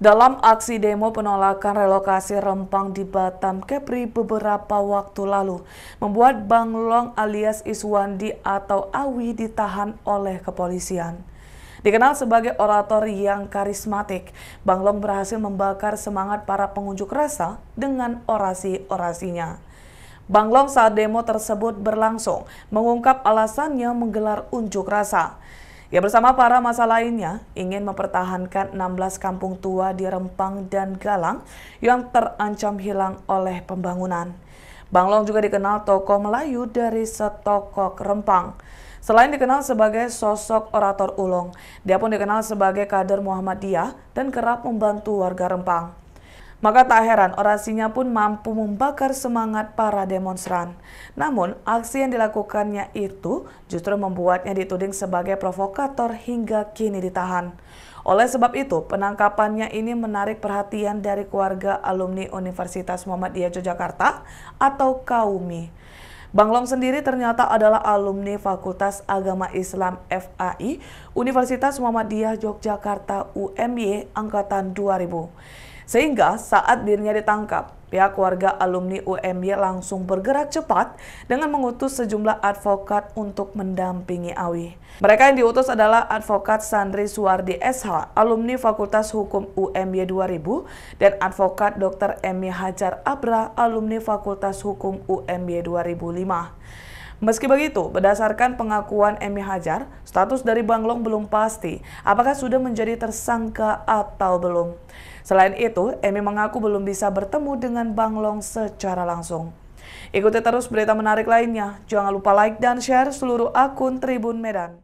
Dalam aksi demo penolakan relokasi Rempang di Batam Kepri beberapa waktu lalu, membuat Bang Long alias Iswandi atau Awi ditahan oleh kepolisian. Dikenal sebagai orator yang karismatik, Bang Long berhasil membakar semangat para pengunjuk rasa dengan orasi-orasinya. Bang Long saat demo tersebut berlangsung, mengungkap alasannya menggelar unjuk rasa. Ia bersama para masa lainnya ingin mempertahankan 16 kampung tua di Rempang dan Galang yang terancam hilang oleh pembangunan. Bang Long juga dikenal tokoh Melayu dari Setokok Rempang. Selain dikenal sebagai sosok orator ulung, dia pun dikenal sebagai kader Muhammadiyah dan kerap membantu warga Rempang. Maka tak heran orasinya pun mampu membakar semangat para demonstran. Namun, aksi yang dilakukannya itu justru membuatnya dituding sebagai provokator hingga kini ditahan. Oleh sebab itu, penangkapannya ini menarik perhatian dari keluarga alumni Universitas Muhammadiyah Yogyakarta atau KAUMI. Bang Long sendiri ternyata adalah alumni Fakultas Agama Islam FAI Universitas Muhammadiyah Yogyakarta UMY angkatan 2000. Sehingga saat dirinya ditangkap, pihak warga alumni UMY langsung bergerak cepat dengan mengutus sejumlah advokat untuk mendampingi Awi. Mereka yang diutus adalah advokat Sandri Suwardi SH, alumni Fakultas Hukum UMY 2000, dan advokat Dr. Emi Hajar Abra, alumni Fakultas Hukum UMY 2005. Meski begitu, berdasarkan pengakuan Emi Hajar, status dari Banglong belum pasti apakah sudah menjadi tersangka atau belum. Selain itu, Emi mengaku belum bisa bertemu dengan Banglong secara langsung. Ikuti terus berita menarik lainnya. Jangan lupa like dan share seluruh akun Tribun Medan.